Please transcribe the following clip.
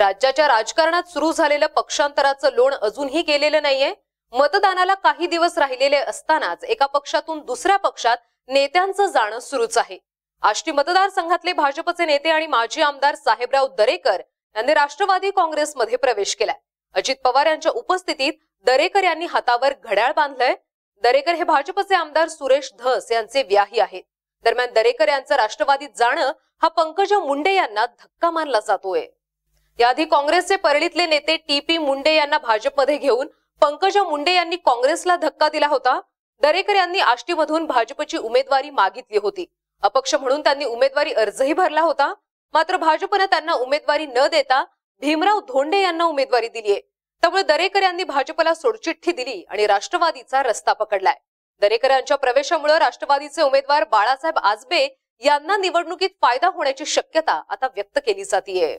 राज्याच्या राजकारणात सुरू झालेलं पक्षांतराचं लोण अजूनही गेलेलं नाहीये मतदानाला काही दिवस राहिलेले असतानाच एका पक्षातून दुसऱ्या पक्षात नेत्यांचं जाणं सुरूच आहे आष्टी मतदारसंघातले भाजपचे नेते आणि माजी आमदार साहेबराव दरेकर यांनी राष्ट्रवादी काँग्रेसमध्ये प्रवेश केलाय अजित पवार यांच्या उपस्थितीत दरेकर यांनी हातावर घड्याळ बांधलंय दरेकर हे भाजपचे आमदार सुरेश धस यांचे व्याही आहेत दरम्यान दरेकर यांचं राष्ट्रवादीत जाणं हा पंकजा मुंडे यांना धक्का मानला जातोय याआधी काँग्रेसचे परळीतले नेते टी पी मुंडे यांना भाजपमध्ये घेऊन पंकजा मुंडे यांनी काँग्रेसला धक्का दिला होता दरेकर यांनी आष्टीमधून भाजपची उमेदवारी मागितली होती अपक्ष म्हणून त्यांनी उमेदवारी अर्जही भरला होता मात्र भाजपनं त्यांना उमेदवारी न देता भीमराव धोंडे यांना उमेदवारी दिलीये त्यामुळे दरेकर यांनी भाजपला सोडचिठ्ठी दिली आणि राष्ट्रवादीचा रस्ता पकडलाय दरेकर यांच्या प्रवेशामुळे राष्ट्रवादीचे उमेदवार बाळासाहेब आजबे यांना निवडणुकीत फायदा होण्याची शक्यता आता व्यक्त केली जातीये